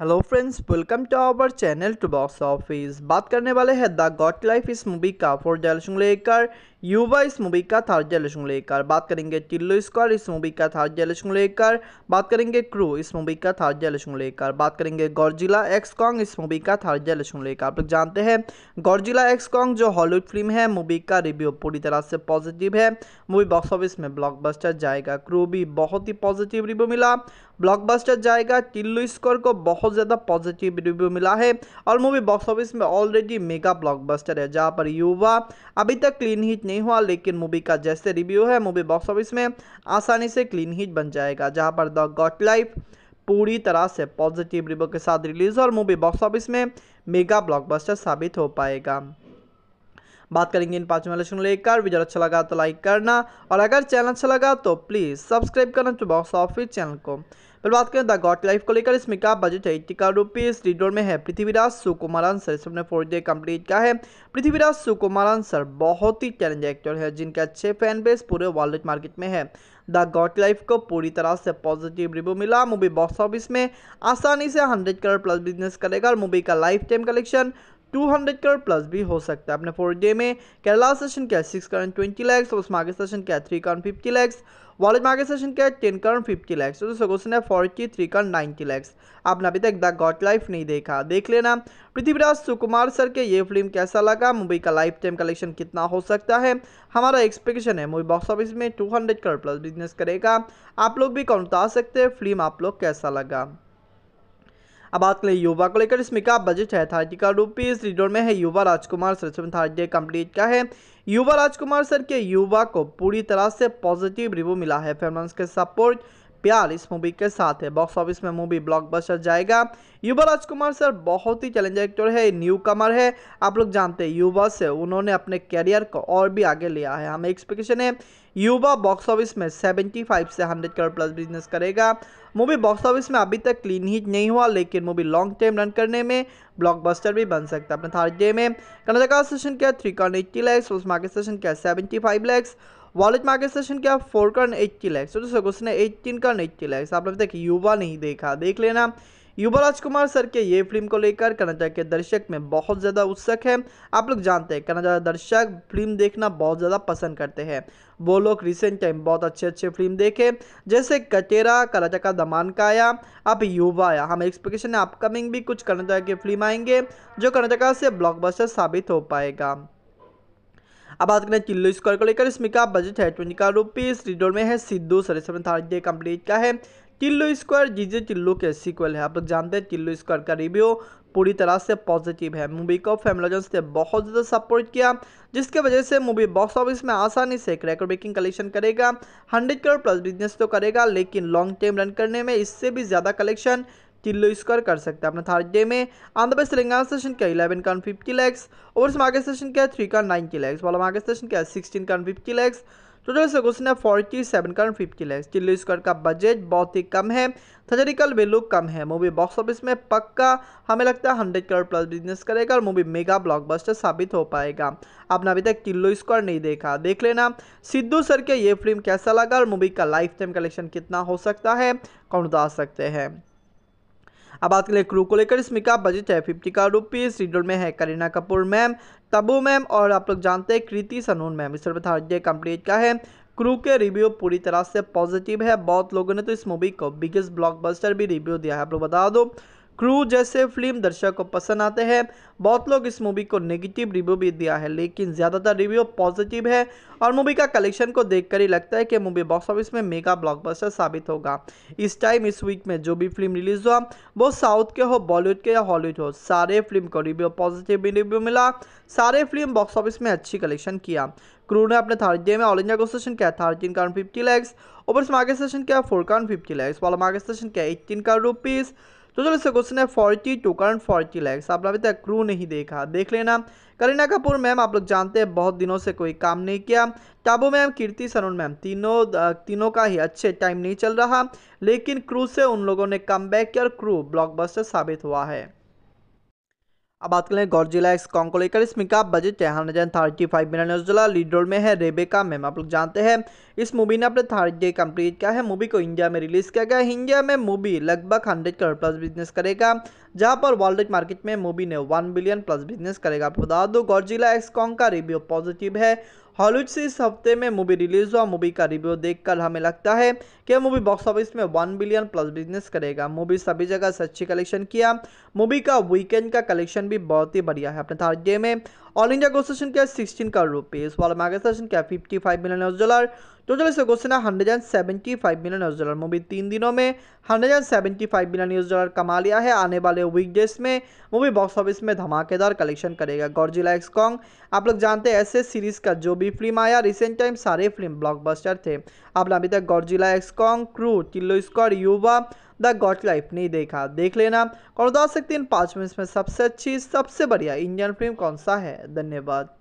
hello friends welcome to our channel to box office बात करने वाले हैं द गॉट लाइफ इस मूवी का फोर डायलशन लेकर युवा इस मूवी का थर्ड जनरेशन को लेकर बात करेंगे चिल्लो स्क्वायर इस मूवी का थर्ड जनरेशन को लेकर बात करेंगे क्रू इस मूवी का थर्ड जनरेशन को लेकर बात करेंगे गौरजिला एक्स इस मूवी का थर्ड जनरेशन को लेकर आप लोग जानते हैं गौरजिला एक्स जो हॉलीवुड फिल्म है मूवी का रिव्यू पूरी तरह से पॉजिटिव है मूवी बॉक्स ऑफिस में ब्लॉक जाएगा क्रू भी बहुत ही पॉजिटिव रिव्यू मिला ब्लॉकबस्टर जाएगा टिल्लू स्कोर को बहुत ज़्यादा पॉजिटिव रिव्यू मिला है और मूवी बॉक्स ऑफिस में ऑलरेडी मेगा ब्लॉकबस्टर है जहाँ पर युवा अभी तक क्लीन हिट नहीं नहीं हुआ लेकिन मूवी का जैसे रिव्यू है मूवी बॉक्स ऑफिस में आसानी से क्लीन हिट बन जाएगा जहाँ पर द गॉट लाइफ पूरी तरह से पॉजिटिव रिव्यू के साथ रिलीज और मूवी बॉक्स ऑफिस में मेगा ब्लॉकबस्टर साबित हो पाएगा बात करेंगे इन पांच मलेशन को लेकर वीडियो अच्छा लगा तो लाइक करना और अगर चैनल अच्छा लगा तो प्लीज़ सब्सक्राइब करना टू बॉक्स ऑफिस चैनल को फिर बात करें द गॉड लाइफ को लेकर इसमें का बजट है एट्टी करोड़ रुपीज लीडोर में है पृथ्वीराज सुकुमारान सर इसमें फोर डे कंप्लीट किया है पृथ्वीराज सुकुमारान सर बहुत ही चैलेंज एक्टर है जिनके अच्छे फैन बेस पूरे वर्ल्ड मार्केट में है द गॉड लाइफ को पूरी तरह से पॉजिटिव रिव्यू मिला मूवी बॉक्स ऑफिस में आसानी से हंड्रेड करोड़ प्लस बिजनेस करेगा और मूवी का lifetime collection two hundred crore plus भी हो सकता है अपने फोर डे में केरला सेशन क्या सिक्स करण ट्वेंटी लैक्स उस मार्केट सेशन क्या three crore fifty lakhs wallet market session क्या है टेन करण फिफ्टी लैक्स और दोस्तों क्वेश्चन है forty three crore ninety lakhs आपने अभी तक द गॉड लाइफ नहीं देखा देख लेना पृथ्वीराज सुकुमार सर के ये फिल्म कैसा लगा मूवी का लाइफ टाइम कलेक्शन कितना हो सकता है हमारा एक्सपेक्टेशन है मूवी बॉक्स ऑफिस में two hundred crore plus business करेगा आप लोग भी कौन बता सकते हैं फिल्म आप लोग कैसा लगा अब बात करें युवा को लेकर इसमें क्या बजट है थर्टी का रुपीज रिडोर में है युवा राजकुमार सर इसमें थर्ड डे कंप्लीट का है युवा राजकुमार सर के युवा को पूरी तरह से पॉजिटिव रिव्यू मिला है फेमस के सपोर्ट प्यार इस मूवी के साथ है बॉक्स ऑफिस में मूवी ब्लॉकबस्टर जाएगा युवा राजकुमार सर बहुत ही चैलेंज एक्टर है न्यू कमर है आप लोग जानते हैं युवा से उन्होंने अपने कैरियर को और भी आगे लिया है हमें एक्सपेक्टेशन है युवा बॉक्स ऑफिस में 75 से 100 करोड़ प्लस बिजनेस करेगा मूवी बॉक्स ऑफिस में अभी तक क्लीन हिट नहीं हुआ लेकिन मूवी लॉन्ग टर्म रन करने में ब्लॉकबस्टर भी बन सकता है अपने थर्ड डे में कर्नाटका सेशन क्या थ्री कॉन एट्टी लैक्स उस मार्केट सेशन क्या seventy five lakhs wallet market session क्या फोर कर्न एट्टी लैक्स तो सर क्वेश्चन है एट्टीन कर्न एट्टी लैक्स आप अभी तक युवा नहीं देखा देख लेना युवा राजकुमार सर के ये फिल्म को लेकर कर्नाटक के दर्शक में बहुत ज़्यादा उत्सुक है आप लोग जानते हैं कर्नाटक दर्शक फिल्म देखना बहुत ज़्यादा पसंद करते हैं वो लोग रिसेंट टाइम बहुत अच्छे अच्छे फिल्म देखे जैसे कटेरा कर्नाटक का दमान काया युवा आया हम एक्सपेक्टेशन है अपकमिंग भी कुछ कर्नाटक के फिल्म आएंगे जो कर्नाटक से ब्लॉकबस्टर साबित हो पाएगा अब बात करें चिल्लो स्क्वायर को लेकर इसमें का बजट है ट्वेंटी का रुपीज़ रिडोर में है Siddhu sir seven third day complete का है चिल्लो स्क्वायर जीजे चिल्लो के सीक्वल है आप लोग जानते हैं चिल्लो स्क्वायर का रिव्यू पूरी तरह से पॉजिटिव है मूवी को फैमिलोज ने बहुत ज़्यादा सपोर्ट किया जिसके वजह से मूवी बॉक्स ऑफिस में आसानी से एक रेकॉर्ड ब्रेकिंग कलेक्शन करेगा हंड्रेड करोड़ प्लस बिजनेस तो करेगा लेकिन लॉन्ग टर्म रन करने में इससे भी ज़्यादा कलेक्शन किलो स्क्वायर कर सकते हैं अपना थर्ड डे में आंध्र प्रदेश तेलंगाना सेशन का इलेवन का fifty lakhs overseas market session किया थ्री का नाइन की लैक्स वाला मार्केट सेशन किया सिक्सटीन का फिफ्टी लैक्स टोटल से क्वेश्चन है फोर्टी सेवन का फिफ्टी लैक्स चिल्लो स्क्वायर का बजट बहुत ही कम है थर्जरिकल वैल्यू कम है मूवी बॉक्स ऑफिस में पक्का हमें लगता है हंड्रेड करोड़ प्लस बिजनेस करेगा और मूवी मेगा ब्लॉकबस्टर साबित हो पाएगा आपने अभी तक किलो स्क्वायर नहीं देखा देख लेना सिद्धू सर के ये फिल्म कैसा लगा और मूवी का लाइफ टाइम कलेक्शन कितना हो सकता है कौन बता सकते हैं अब बात करें क्रू को लेकर इसमें का बजट है फिफ्टी का रुपीज़ रीडल में है करीना कपूर मैम तबू मैम और आप लोग जानते हैं कृति सनून मैम इस ये कंप्लीट का है क्रू के रिव्यू पूरी तरह से पॉजिटिव है बहुत लोगों ने तो इस मूवी को बिगेस्ट ब्लॉकबस्टर भी रिव्यू दिया है आप लोग बता दो क्रू जैसे फिल्म दर्शक को पसंद आते हैं बहुत लोग इस मूवी को नेगेटिव रिव्यू भी दिया है लेकिन ज़्यादातर रिव्यू पॉजिटिव है और मूवी का कलेक्शन को देखकर ही लगता है कि मूवी बॉक्स ऑफिस में मेगा ब्लॉकबस्टर साबित होगा इस टाइम इस वीक में जो भी फिल्म रिलीज हुआ वो साउथ के हो बॉलीवुड के या हॉलीवुड हो सारे फिल्म को रिव्यू पॉजिटिव रिव्यू मिला सारे फिल्म बॉक्स ऑफिस में अच्छी कलेक्शन किया क्रू ने अपने थर्ड डे में ऑल इंडिया का सेशन किया thirteen crore fifty lakhs over market session किया फोर कारण फिफ्टी लैक्स वाला मार्केट सेशन किया एट्टीन कारण रुपीज़ तो चलो इससे क्वेश्चन है forty two crore forty lakhs आप अभी तक क्रू नहीं देखा देख लेना करीना कपूर मैम आप लोग जानते हैं बहुत दिनों से कोई काम नहीं किया टाबू मैम कीर्ति सरुण मैम तीनों तीनों का ही अच्छे टाइम नहीं चल रहा लेकिन क्रू से उन लोगों ने कम किया और क्रू ब्लॉक साबित हुआ है अब बात करें गौरजिला एक्स कॉन्ग को लेकर इसमें का बजट है hundred thirty five million dollar lead role में है रेबेका मैम आप लोग जानते हैं इस मूवी ने अपने थर्ड डे कंप्लीट किया है मूवी को इंडिया में रिलीज किया गया इंडिया में मूवी लगभग हंड्रेड करोड़ प्लस बिजनेस करेगा जहां पर वर्ल्ड मार्केट में मूवी ने वन बिलियन प्लस बिजनेस करेगा आपको बता दो गौरजिला एक्स कॉन्ग का रिव्यू पॉजिटिव है हॉलीवुड से इस हफ्ते में मूवी रिलीज हुआ मूवी का रिव्यू देखकर हमें लगता है कि मूवी बॉक्स ऑफिस में वन बिलियन प्लस बिजनेस करेगा मूवी सभी जगह से अच्छी कलेक्शन किया मूवी का वीकेंड का कलेक्शन भी बहुत ही बढ़िया है अपने थर्ड डे में ऑल इंडिया गोल्ड सेशन क्या सिक्सटीन का रुपीज़ वाला मेगा सेशन क्या fifty five million S dollar total इसका क्वेश्चन है hundred and seventy five million S dollar movie तीन दिनों में hundred and seventy five million S dollar कमा लिया है आने वाले वीकडेज में मूवी बॉक्स ऑफिस में धमाकेदार कलेक्शन करेगा गौरजिला कॉन्ग आप लोग जानते हैं ऐसे सीरीज का जो भी फिल्म आया रिसेंट टाइम सारे फिल्म ब्लॉकबस्टर थे आपने अभी तक Godzilla x Kong crew Tillu square Yuva the goat life नहीं देखा देख लेना और बता सकते हैं इन पाँच में सबसे अच्छी सबसे बढ़िया इंडियन फिल्म कौन सा है धन्यवाद